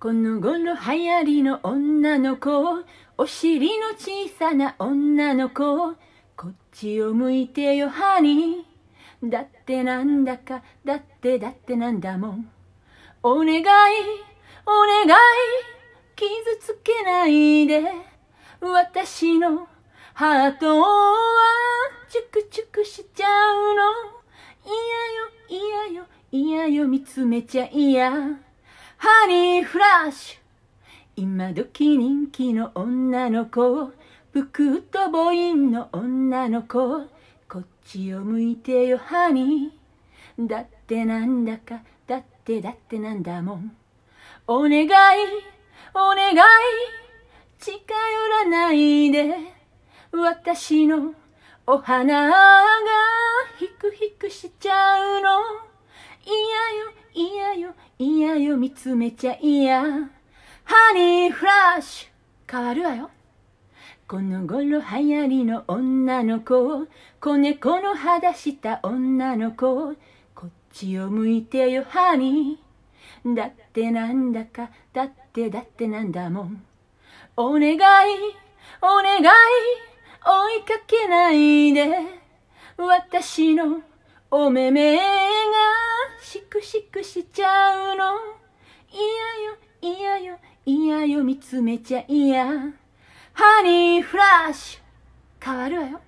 この頃流行りの女の子お尻の小さな女の子こっちを向いてよハニーだってなんだかだってだってなんだもんお願いお願い傷つけないで私のハートはチュクチュクしちゃうの嫌よ嫌よ嫌よ見つめちゃ嫌ハニーフラッシュ今時人気の女の子ブクっとボインの女の子こっちを向いてよハニーだってなんだかだってだってなんだもんお願いお願い近寄らないで私のお花がヒクヒクしちゃうの嫌よ嫌よ嫌よ見つめちゃ嫌ハニーフラッシュ変わるわよこの頃流行りの女の子子猫の肌した女の子こっちを向いてよハニーだってなんだかだってだってなんだもんお願いお願い追いかけないで私のおめめ。クシクしちゃうの嫌よ嫌よ嫌よ見つめちゃ嫌ハニーフラッシュ変わるわよ